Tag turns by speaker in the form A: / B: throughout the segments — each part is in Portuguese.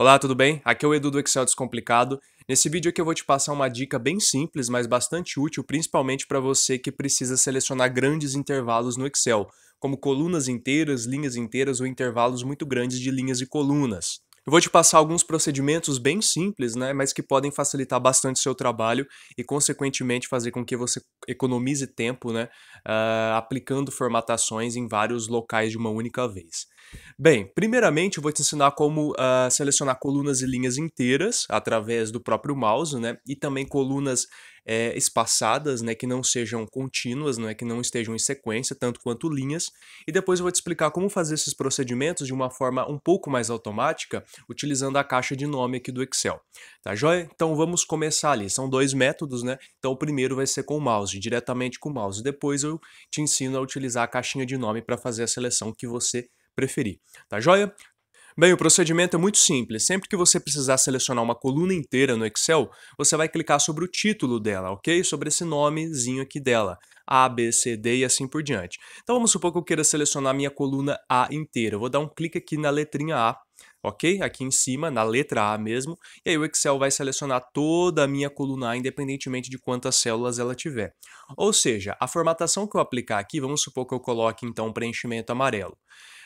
A: Olá, tudo bem? Aqui é o Edu do Excel Descomplicado. Nesse vídeo aqui eu vou te passar uma dica bem simples, mas bastante útil, principalmente para você que precisa selecionar grandes intervalos no Excel, como colunas inteiras, linhas inteiras ou intervalos muito grandes de linhas e colunas. Eu vou te passar alguns procedimentos bem simples, né, mas que podem facilitar bastante o seu trabalho e, consequentemente, fazer com que você economize tempo né, uh, aplicando formatações em vários locais de uma única vez. Bem, primeiramente eu vou te ensinar como uh, selecionar colunas e linhas inteiras através do próprio mouse, né? E também colunas é, espaçadas, né? Que não sejam contínuas, né? Que não estejam em sequência, tanto quanto linhas. E depois eu vou te explicar como fazer esses procedimentos de uma forma um pouco mais automática, utilizando a caixa de nome aqui do Excel. Tá joia? Então vamos começar ali. São dois métodos, né? Então o primeiro vai ser com o mouse, diretamente com o mouse. Depois eu te ensino a utilizar a caixinha de nome para fazer a seleção que você preferir. Tá joia? Bem, o procedimento é muito simples. Sempre que você precisar selecionar uma coluna inteira no Excel, você vai clicar sobre o título dela, ok? Sobre esse nomezinho aqui dela. A, B, C, D e assim por diante. Então vamos supor que eu queira selecionar minha coluna A inteira. Eu vou dar um clique aqui na letrinha A, ok? Aqui em cima, na letra A mesmo. E aí o Excel vai selecionar toda a minha coluna A, independentemente de quantas células ela tiver. Ou seja, a formatação que eu aplicar aqui, vamos supor que eu coloque então um preenchimento amarelo.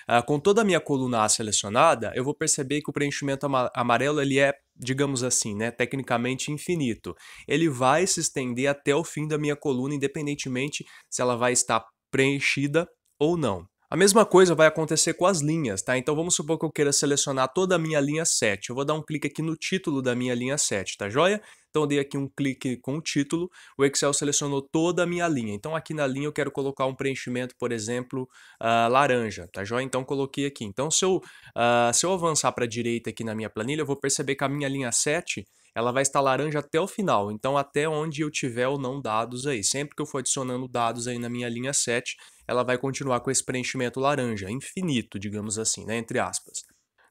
A: Ah, com toda a minha coluna A selecionada, eu vou perceber que o preenchimento amarelo ele é, digamos assim, né, tecnicamente infinito. Ele vai se estender até o fim da minha coluna, independentemente se ela vai estar preenchida ou não. A mesma coisa vai acontecer com as linhas, tá? Então vamos supor que eu queira selecionar toda a minha linha 7. Eu vou dar um clique aqui no título da minha linha 7, tá joia? Então eu dei aqui um clique com o título, o Excel selecionou toda a minha linha. Então aqui na linha eu quero colocar um preenchimento, por exemplo, uh, laranja, tá joia? Então coloquei aqui. Então se eu, uh, se eu avançar para a direita aqui na minha planilha, eu vou perceber que a minha linha 7 ela vai estar laranja até o final, então até onde eu tiver ou não dados aí. Sempre que eu for adicionando dados aí na minha linha 7, ela vai continuar com esse preenchimento laranja, infinito, digamos assim, né, entre aspas.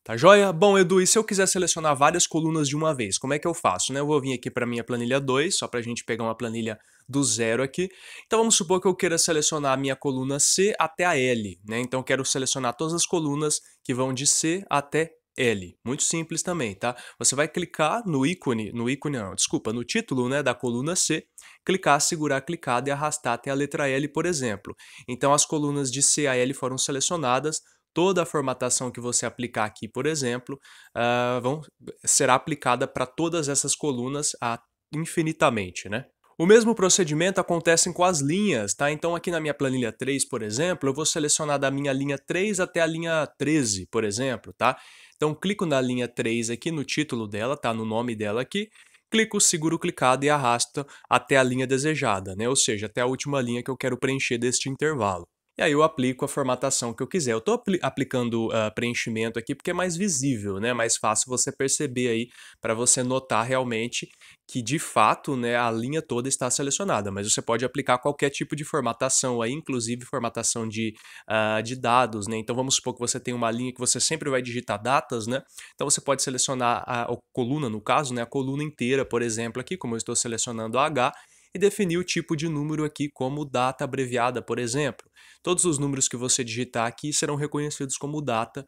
A: Tá joia? Bom, Edu, e se eu quiser selecionar várias colunas de uma vez, como é que eu faço? Né? Eu vou vir aqui para minha planilha 2, só para a gente pegar uma planilha do zero aqui. Então vamos supor que eu queira selecionar a minha coluna C até a L. Né? Então eu quero selecionar todas as colunas que vão de C até L. Muito simples também, tá? Você vai clicar no ícone, no ícone não, desculpa, no título né, da coluna C, clicar, segurar clicado e arrastar até a letra L, por exemplo. Então as colunas de C a L foram selecionadas, toda a formatação que você aplicar aqui, por exemplo, uh, vão, será aplicada para todas essas colunas a, infinitamente, né? O mesmo procedimento acontece com as linhas, tá? Então aqui na minha planilha 3, por exemplo, eu vou selecionar da minha linha 3 até a linha 13, por exemplo, tá? Então clico na linha 3 aqui no título dela, tá no nome dela aqui, clico, seguro clicado e arrasto até a linha desejada, né? ou seja, até a última linha que eu quero preencher deste intervalo e aí eu aplico a formatação que eu quiser. Eu estou apl aplicando uh, preenchimento aqui porque é mais visível, né? Mais fácil você perceber aí para você notar realmente que de fato né, a linha toda está selecionada, mas você pode aplicar qualquer tipo de formatação aí, inclusive formatação de, uh, de dados, né? Então vamos supor que você tem uma linha que você sempre vai digitar datas, né? Então você pode selecionar a, a coluna, no caso, né, a coluna inteira, por exemplo, aqui, como eu estou selecionando a H, e definir o tipo de número aqui como data abreviada, por exemplo. Todos os números que você digitar aqui serão reconhecidos como data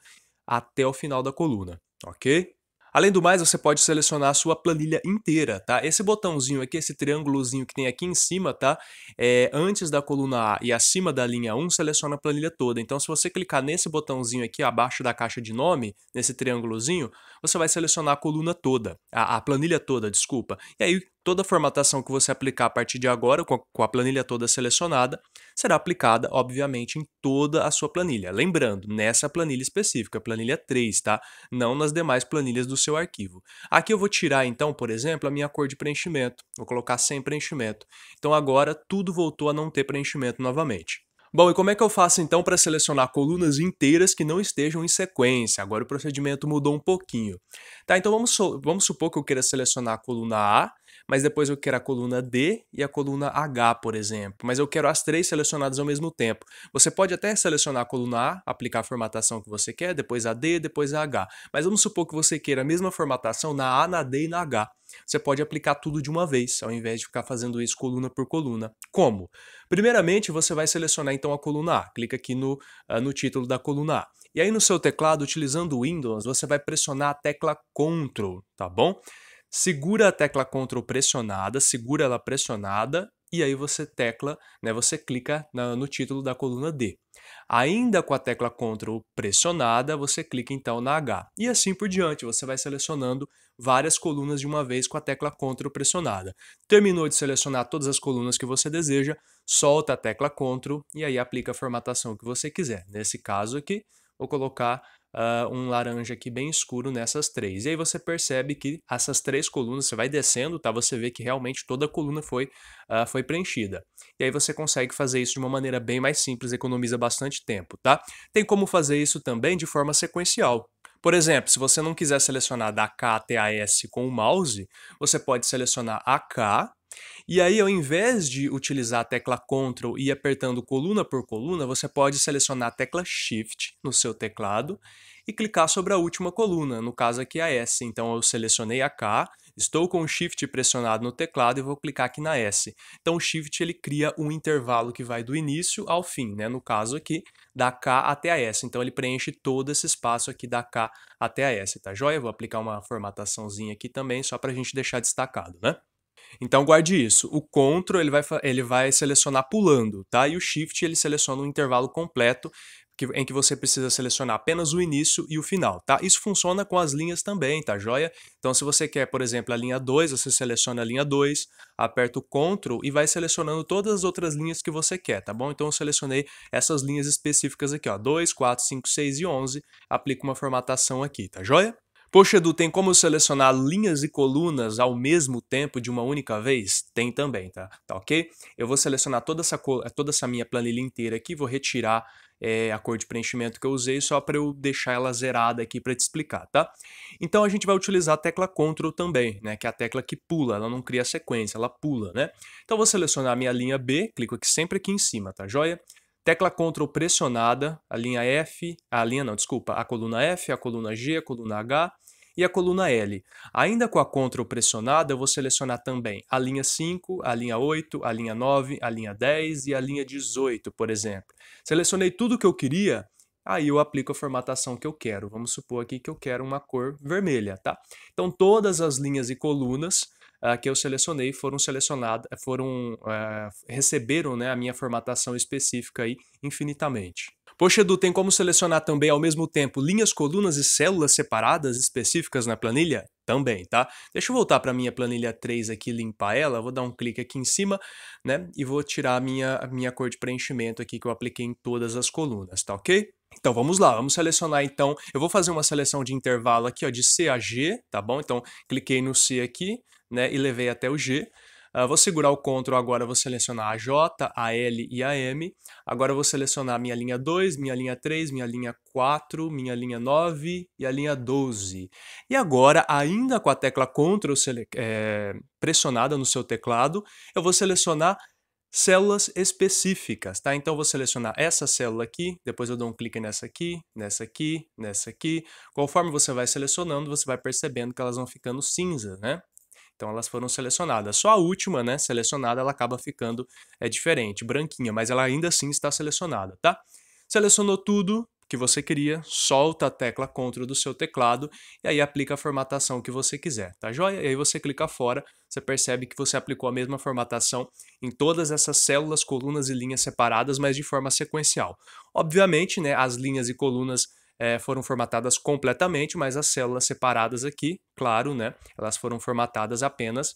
A: até o final da coluna, ok? Além do mais, você pode selecionar a sua planilha inteira, tá? Esse botãozinho aqui, esse triângulozinho que tem aqui em cima, tá? É, antes da coluna A e acima da linha 1, seleciona a planilha toda. Então, se você clicar nesse botãozinho aqui, abaixo da caixa de nome, nesse triângulozinho, você vai selecionar a coluna toda, a, a planilha toda, desculpa. E aí, toda a formatação que você aplicar a partir de agora, com a planilha toda selecionada, será aplicada, obviamente, em toda a sua planilha. Lembrando, nessa planilha específica, planilha 3, tá? Não nas demais planilhas do seu arquivo. Aqui eu vou tirar, então, por exemplo, a minha cor de preenchimento. Vou colocar sem preenchimento. Então agora tudo voltou a não ter preenchimento novamente. Bom, e como é que eu faço então para selecionar colunas inteiras que não estejam em sequência? Agora o procedimento mudou um pouquinho. Tá, então vamos, vamos supor que eu queira selecionar a coluna A mas depois eu quero a coluna D e a coluna H, por exemplo. Mas eu quero as três selecionadas ao mesmo tempo. Você pode até selecionar a coluna A, aplicar a formatação que você quer, depois a D, depois a H. Mas vamos supor que você queira a mesma formatação na A, na D e na H. Você pode aplicar tudo de uma vez, ao invés de ficar fazendo isso coluna por coluna. Como? Primeiramente, você vai selecionar então a coluna A. Clica aqui no, uh, no título da coluna A. E aí no seu teclado, utilizando o Windows, você vai pressionar a tecla Ctrl, tá bom? segura a tecla Ctrl pressionada, segura ela pressionada e aí você tecla, né, você clica na, no título da coluna D. Ainda com a tecla Ctrl pressionada, você clica então na H. E assim por diante, você vai selecionando várias colunas de uma vez com a tecla Ctrl pressionada. Terminou de selecionar todas as colunas que você deseja, solta a tecla Ctrl e aí aplica a formatação que você quiser. Nesse caso aqui, vou colocar uh, um laranja aqui bem escuro nessas três. E aí você percebe que essas três colunas, você vai descendo, tá? Você vê que realmente toda a coluna foi, uh, foi preenchida. E aí você consegue fazer isso de uma maneira bem mais simples, economiza bastante tempo, tá? Tem como fazer isso também de forma sequencial. Por exemplo, se você não quiser selecionar da K até a S com o mouse, você pode selecionar a K e aí, ao invés de utilizar a tecla Ctrl e ir apertando coluna por coluna, você pode selecionar a tecla Shift no seu teclado e clicar sobre a última coluna, no caso aqui a S. Então eu selecionei a K, estou com o Shift pressionado no teclado e vou clicar aqui na S. Então o Shift ele cria um intervalo que vai do início ao fim, né? no caso aqui da K até a S. Então ele preenche todo esse espaço aqui da K até a S, tá joia? Vou aplicar uma formataçãozinha aqui também só para a gente deixar destacado, né? Então guarde isso. O CTRL ele vai, ele vai selecionar pulando, tá? E o SHIFT ele seleciona um intervalo completo que, em que você precisa selecionar apenas o início e o final, tá? Isso funciona com as linhas também, tá joia? Então se você quer, por exemplo, a linha 2, você seleciona a linha 2, aperta o CTRL e vai selecionando todas as outras linhas que você quer, tá bom? Então eu selecionei essas linhas específicas aqui, ó, 2, 4, 5, 6 e 11, aplica uma formatação aqui, tá joia? Poxa, Edu, tem como selecionar linhas e colunas ao mesmo tempo de uma única vez? Tem também, tá? Tá ok? Eu vou selecionar toda essa, toda essa minha planilha inteira aqui, vou retirar é, a cor de preenchimento que eu usei só para eu deixar ela zerada aqui para te explicar, tá? Então a gente vai utilizar a tecla Ctrl também, né? Que é a tecla que pula, ela não cria sequência, ela pula, né? Então vou selecionar a minha linha B, clico aqui sempre aqui em cima, tá joia? Tecla Ctrl pressionada, a linha F, a linha não, desculpa, a coluna F, a coluna G, a coluna H, e a coluna L. Ainda com a CTRL pressionada, eu vou selecionar também a linha 5, a linha 8, a linha 9, a linha 10 e a linha 18, por exemplo. Selecionei tudo que eu queria, aí eu aplico a formatação que eu quero. Vamos supor aqui que eu quero uma cor vermelha, tá? Então todas as linhas e colunas ah, que eu selecionei foram selecionadas, foram ah, receberam né, a minha formatação específica aí infinitamente. Poxa Edu, tem como selecionar também ao mesmo tempo linhas, colunas e células separadas específicas na planilha? Também, tá? Deixa eu voltar para minha planilha 3 aqui, limpar ela, vou dar um clique aqui em cima, né? E vou tirar a minha, a minha cor de preenchimento aqui que eu apliquei em todas as colunas, tá ok? Então vamos lá, vamos selecionar então, eu vou fazer uma seleção de intervalo aqui ó, de C a G, tá bom? Então cliquei no C aqui, né, e levei até o G. Uh, vou segurar o CTRL agora, vou selecionar a J, a L e a M. Agora vou selecionar minha linha 2, minha linha 3, minha linha 4, minha linha 9 e a linha 12. E agora, ainda com a tecla CTRL é, pressionada no seu teclado, eu vou selecionar células específicas, tá? Então, vou selecionar essa célula aqui, depois eu dou um clique nessa aqui, nessa aqui, nessa aqui. Conforme você vai selecionando, você vai percebendo que elas vão ficando cinza, né? Então elas foram selecionadas. Só a última, né, selecionada, ela acaba ficando é diferente, branquinha, mas ela ainda assim está selecionada, tá? Selecionou tudo que você queria, solta a tecla CTRL do seu teclado e aí aplica a formatação que você quiser, tá joia? E aí você clica fora, você percebe que você aplicou a mesma formatação em todas essas células, colunas e linhas separadas, mas de forma sequencial. Obviamente, né, as linhas e colunas é, foram formatadas completamente, mas as células separadas aqui, claro, né, elas foram formatadas apenas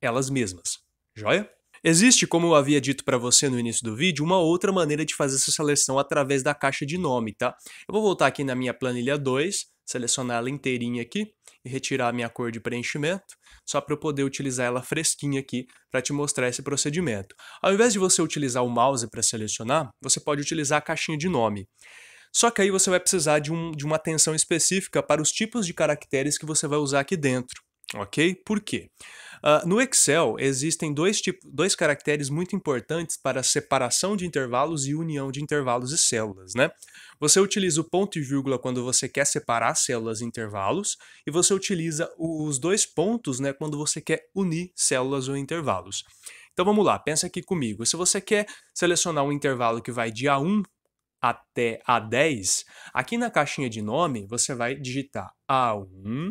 A: elas mesmas. Joia? Existe, como eu havia dito para você no início do vídeo, uma outra maneira de fazer essa seleção através da caixa de nome, tá? Eu vou voltar aqui na minha planilha 2, selecionar ela inteirinha aqui e retirar a minha cor de preenchimento, só para eu poder utilizar ela fresquinha aqui para te mostrar esse procedimento. Ao invés de você utilizar o mouse para selecionar, você pode utilizar a caixinha de nome. Só que aí você vai precisar de, um, de uma atenção específica para os tipos de caracteres que você vai usar aqui dentro, ok? Por quê? Uh, no Excel, existem dois, tipo, dois caracteres muito importantes para separação de intervalos e união de intervalos e células, né? Você utiliza o ponto e vírgula quando você quer separar células e intervalos, e você utiliza os dois pontos né, quando você quer unir células ou intervalos. Então vamos lá, pensa aqui comigo. Se você quer selecionar um intervalo que vai de A1 até A10, aqui na caixinha de nome você vai digitar A1,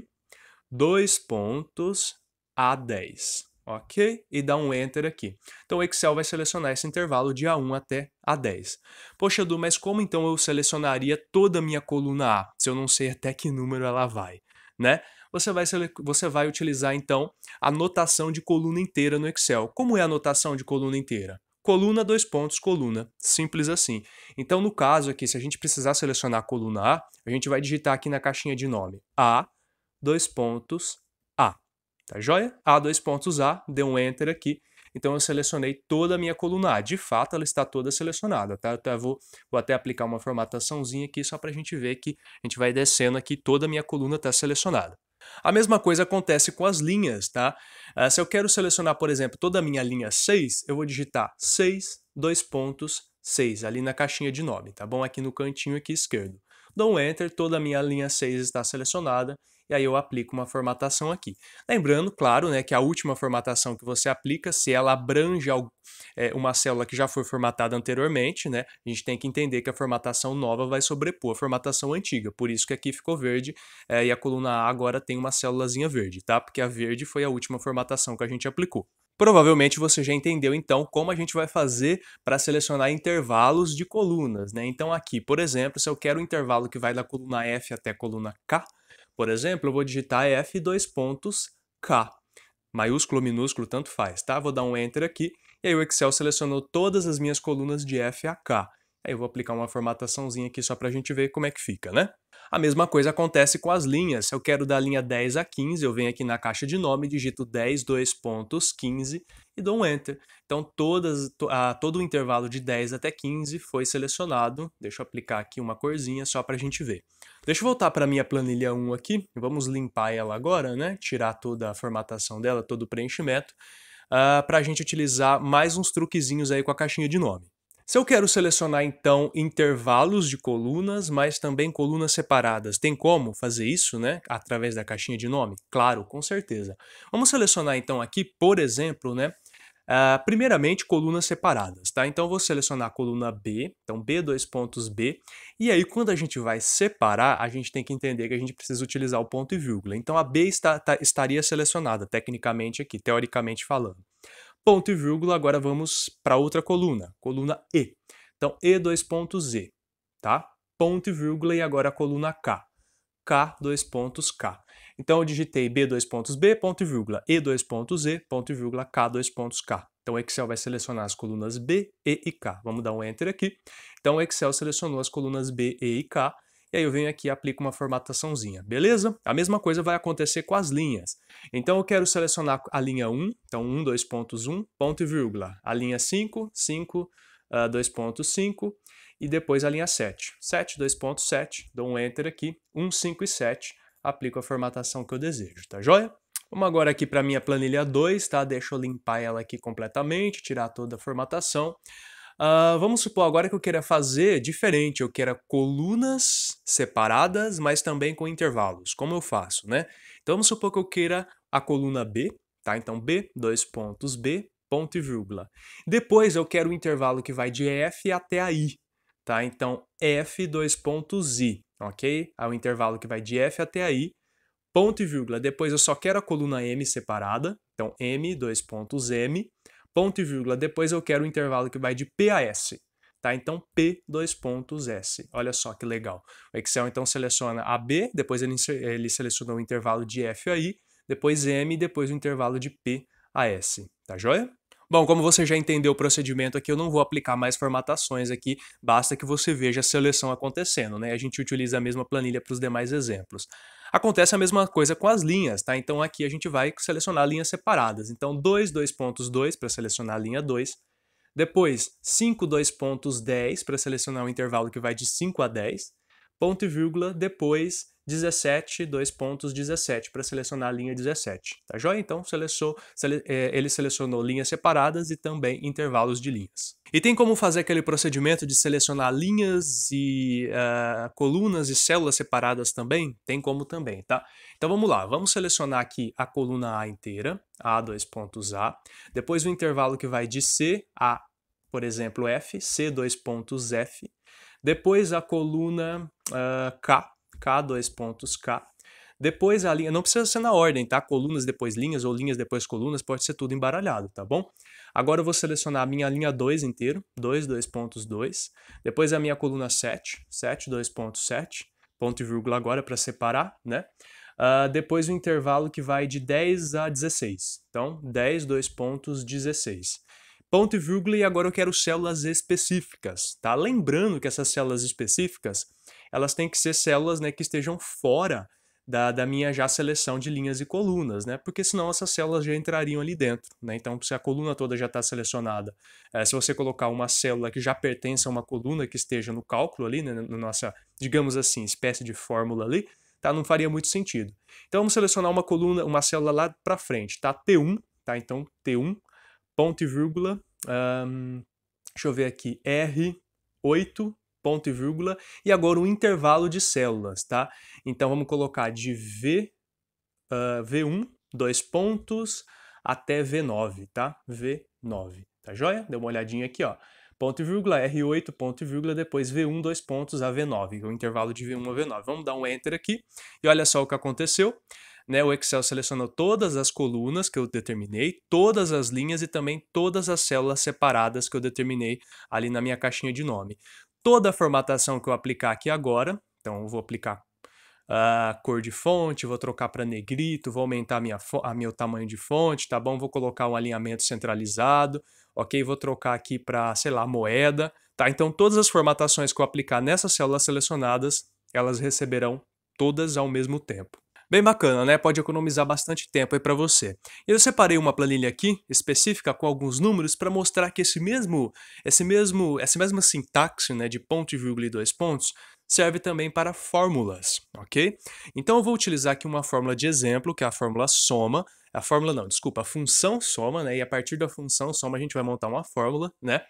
A: dois pontos, A10, ok? E dá um Enter aqui. Então o Excel vai selecionar esse intervalo de A1 até A10. Poxa, Edu, mas como então eu selecionaria toda a minha coluna A, se eu não sei até que número ela vai, né? Você vai, você vai utilizar então a notação de coluna inteira no Excel. Como é a notação de coluna inteira? coluna, dois pontos, coluna. Simples assim. Então, no caso aqui, se a gente precisar selecionar a coluna A, a gente vai digitar aqui na caixinha de nome A, dois pontos, A. Tá joia? A, dois pontos, A, deu um Enter aqui. Então, eu selecionei toda a minha coluna A. De fato, ela está toda selecionada, tá? Então, eu até vou, vou até aplicar uma formataçãozinha aqui só para a gente ver que a gente vai descendo aqui, toda a minha coluna está selecionada. A mesma coisa acontece com as linhas, tá? Uh, se eu quero selecionar, por exemplo, toda a minha linha 6, eu vou digitar 6, dois pontos, 6, ali na caixinha de nome, tá bom? Aqui no cantinho aqui esquerdo. Dou um Enter, toda a minha linha 6 está selecionada e aí eu aplico uma formatação aqui. Lembrando, claro, né, que a última formatação que você aplica, se ela abrange é, uma célula que já foi formatada anteriormente, né, a gente tem que entender que a formatação nova vai sobrepor a formatação antiga, por isso que aqui ficou verde é, e a coluna A agora tem uma célulazinha verde, tá? Porque a verde foi a última formatação que a gente aplicou. Provavelmente você já entendeu então como a gente vai fazer para selecionar intervalos de colunas, né? Então aqui, por exemplo, se eu quero um intervalo que vai da coluna F até a coluna K, por exemplo, eu vou digitar F2 pontos K, maiúsculo ou minúsculo, tanto faz, tá? Vou dar um Enter aqui, e aí o Excel selecionou todas as minhas colunas de F a K. Aí eu vou aplicar uma formataçãozinha aqui só para a gente ver como é que fica, né? A mesma coisa acontece com as linhas. Se eu quero da linha 10 a 15, eu venho aqui na caixa de nome, digito 10, 2 pontos, 15 e dou um Enter. Então todas, to, a, todo o intervalo de 10 até 15 foi selecionado. Deixa eu aplicar aqui uma corzinha só para a gente ver. Deixa eu voltar para a minha planilha 1 aqui. Vamos limpar ela agora, né? Tirar toda a formatação dela, todo o preenchimento. Uh, ah, para a gente utilizar mais uns truquezinhos aí com a caixinha de nome. Se eu quero selecionar então intervalos de colunas, mas também colunas separadas, tem como fazer isso, né? Através da caixinha de nome? Claro, com certeza. Vamos selecionar então aqui, por exemplo, né? Uh, primeiramente, colunas separadas, tá? Então, vou selecionar a coluna B, então B, dois pontos B, e aí quando a gente vai separar, a gente tem que entender que a gente precisa utilizar o ponto e vírgula. Então, a B está, tá, estaria selecionada, tecnicamente aqui, teoricamente falando. Ponto e vírgula, agora vamos para outra coluna, coluna E. Então, E dois pontos E, tá? Ponto e vírgula e agora a coluna K. K dois pontos K. Então, eu digitei B dois pontos B, ponto e vírgula, E dois pontos E, ponto e vírgula, K dois pontos K. Então, o Excel vai selecionar as colunas B, E e K. Vamos dar um Enter aqui. Então, o Excel selecionou as colunas B, E e K e aí eu venho aqui e aplico uma formataçãozinha, beleza? A mesma coisa vai acontecer com as linhas. Então eu quero selecionar a linha 1, então 1, 2 pontos, 1, ponto e vírgula. A linha 5, 5, uh, 2 pontos, 5, e depois a linha 7. 7, 2 pontos, 7, dou um Enter aqui, 1, 5 e 7, aplico a formatação que eu desejo, tá joia? Vamos agora aqui para a minha planilha 2, tá? Deixa eu limpar ela aqui completamente, tirar toda a formatação. Uh, vamos supor agora que eu queira fazer diferente, eu queira colunas separadas, mas também com intervalos. Como eu faço, né? Então vamos supor que eu queira a coluna B, tá? Então B, dois pontos B, ponto e vírgula. Depois eu quero o intervalo que vai de F até a I, tá? Então F, dois pontos I, ok? É o intervalo que vai de F até a I, ponto e vírgula. Depois eu só quero a coluna M separada, então M, dois pontos M, ponto e vírgula, depois eu quero o intervalo que vai de P a S. Tá? Então, P, dois pontos, S. Olha só que legal. O Excel, então, seleciona AB, depois ele, ele seleciona o intervalo de F a I, depois M, depois o intervalo de P a S. Tá joia? Bom, como você já entendeu o procedimento aqui, eu não vou aplicar mais formatações aqui, basta que você veja a seleção acontecendo, né? A gente utiliza a mesma planilha para os demais exemplos. Acontece a mesma coisa com as linhas, tá? Então aqui a gente vai selecionar linhas separadas. Então 2, 2 pontos 2 para selecionar a linha 2. Depois 5, 2 pontos 10 para selecionar o intervalo que vai de 5 a 10. Ponto e vírgula, depois 17, dois pontos 17, para selecionar a linha 17. Tá joia? Então selecionou, sele, é, ele selecionou linhas separadas e também intervalos de linhas. E tem como fazer aquele procedimento de selecionar linhas e uh, colunas e células separadas também? Tem como também, tá? Então vamos lá, vamos selecionar aqui a coluna A inteira, A, dois pontos A, depois o intervalo que vai de C a, por exemplo, F, C, dois pontos F, depois a coluna uh, K, K, dois pontos K. Depois a linha, não precisa ser na ordem, tá? Colunas depois linhas ou linhas depois colunas, pode ser tudo embaralhado, tá bom? Agora eu vou selecionar a minha linha 2 inteiro, 2, 2 pontos 2. Depois a minha coluna 7, 7, 2 pontos 7, ponto e vírgula agora para separar, né? Uh, depois o intervalo que vai de 10 a 16. Então, 10, 2 pontos 16 ponto e vírgula, e agora eu quero células específicas, tá? Lembrando que essas células específicas elas têm que ser células né, que estejam fora da, da minha já seleção de linhas e colunas, né? Porque senão essas células já entrariam ali dentro, né? Então, se a coluna toda já está selecionada, é, se você colocar uma célula que já pertence a uma coluna que esteja no cálculo ali, né, na nossa, digamos assim, espécie de fórmula ali, tá? Não faria muito sentido. Então, vamos selecionar uma coluna, uma célula lá para frente, tá? T1, tá? Então, T1, ponto e vírgula, deixa eu ver aqui, R8, ponto e vírgula, e agora o intervalo de células, tá? Então vamos colocar de V, uh, V1, dois pontos, até V9, tá? V9, tá joia? Deu uma olhadinha aqui, ó. Ponto e vírgula, R8, ponto e vírgula, depois V1, dois pontos, a V9, o intervalo de V1 a V9. Vamos dar um Enter aqui e olha só o que aconteceu. Né, o Excel selecionou todas as colunas que eu determinei, todas as linhas e também todas as células separadas que eu determinei ali na minha caixinha de nome toda a formatação que eu aplicar aqui agora, então eu vou aplicar a uh, cor de fonte, vou trocar para negrito, vou aumentar minha a meu tamanho de fonte, tá bom? Vou colocar um alinhamento centralizado, ok? Vou trocar aqui para, sei lá, moeda, tá? Então todas as formatações que eu aplicar nessas células selecionadas, elas receberão todas ao mesmo tempo. Bem bacana, né? Pode economizar bastante tempo aí para você. Eu separei uma planilha aqui específica com alguns números para mostrar que esse mesmo, esse mesmo, essa mesma sintaxe, né, de ponto e vírgula e dois pontos, serve também para fórmulas, ok? Então eu vou utilizar aqui uma fórmula de exemplo, que é a fórmula soma, a fórmula não, desculpa, a função soma, né? E a partir da função soma a gente vai montar uma fórmula, né?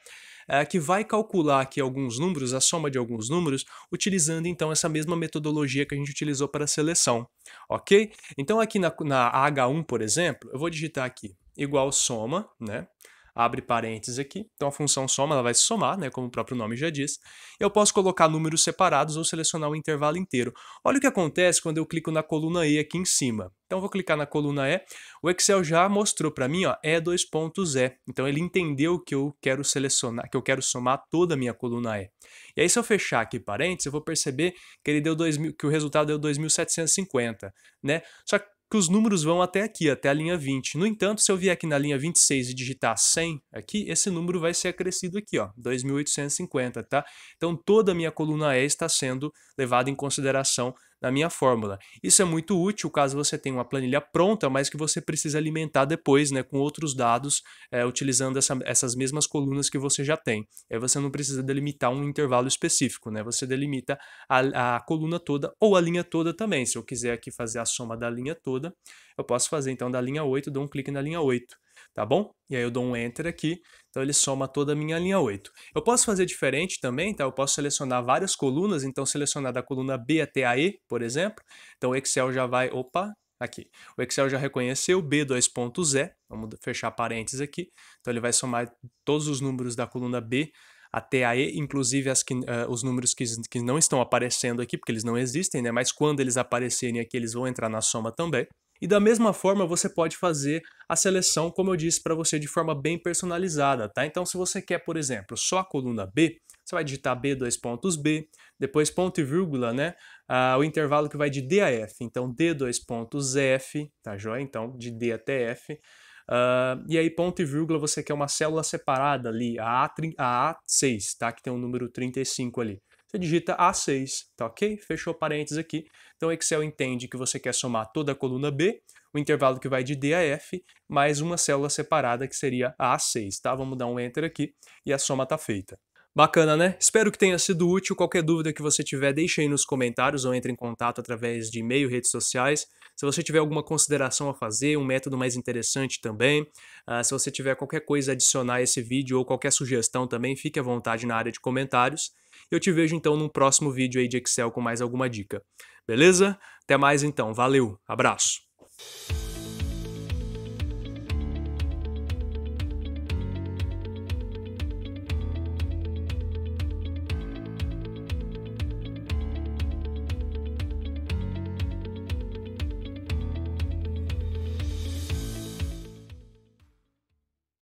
A: é, que vai calcular aqui alguns números, a soma de alguns números, utilizando então essa mesma metodologia que a gente utilizou para a seleção, ok? Então aqui na, na H1, por exemplo, eu vou digitar aqui igual soma, né? abre parênteses aqui. Então a função soma ela vai somar, né, como o próprio nome já diz. Eu posso colocar números separados ou selecionar o intervalo inteiro. Olha o que acontece quando eu clico na coluna E aqui em cima. Então vou clicar na coluna E. O Excel já mostrou para mim, ó, E dois pontos E. Então ele entendeu que eu quero selecionar, que eu quero somar toda a minha coluna E. E aí se eu fechar aqui parênteses, eu vou perceber que ele deu 2000, que o resultado deu 2750, né? Só que que os números vão até aqui, até a linha 20. No entanto, se eu vier aqui na linha 26 e digitar 100 aqui, esse número vai ser acrescido aqui, ó, 2.850, tá? Então toda a minha coluna E está sendo levada em consideração na minha fórmula. Isso é muito útil caso você tenha uma planilha pronta, mas que você precisa alimentar depois né, com outros dados, é, utilizando essa, essas mesmas colunas que você já tem. Aí você não precisa delimitar um intervalo específico, né? você delimita a, a coluna toda ou a linha toda também. Se eu quiser aqui fazer a soma da linha toda, eu posso fazer então da linha 8, dou um clique na linha 8 tá bom? E aí eu dou um Enter aqui, então ele soma toda a minha linha 8. Eu posso fazer diferente também, tá? Eu posso selecionar várias colunas, então selecionar da coluna B até a E, por exemplo. Então o Excel já vai, opa, aqui. O Excel já reconheceu b 20 vamos fechar parênteses aqui. Então ele vai somar todos os números da coluna B até a E, inclusive as que, uh, os números que, que não estão aparecendo aqui, porque eles não existem, né? Mas quando eles aparecerem aqui, eles vão entrar na soma também. E da mesma forma você pode fazer a seleção, como eu disse para você, de forma bem personalizada, tá? Então se você quer, por exemplo, só a coluna B, você vai digitar B dois pontos B, depois ponto e vírgula, né? Ah, o intervalo que vai de D a F, então D dois pontos F, tá joia? Então de D até F. Uh, e aí, ponto e vírgula, você quer uma célula separada ali, a, A6, tá? Que tem o um número 35 ali você digita A6, tá ok? Fechou parênteses aqui. Então Excel entende que você quer somar toda a coluna B, o intervalo que vai de D a F, mais uma célula separada que seria a 6 tá? Vamos dar um Enter aqui e a soma tá feita. Bacana, né? Espero que tenha sido útil. Qualquer dúvida que você tiver, deixe aí nos comentários ou entre em contato através de e-mail, redes sociais. Se você tiver alguma consideração a fazer, um método mais interessante também, uh, se você tiver qualquer coisa a adicionar a esse vídeo ou qualquer sugestão também, fique à vontade na área de comentários. Eu te vejo então num próximo vídeo aí de Excel com mais alguma dica. Beleza? Até mais então. Valeu. Abraço.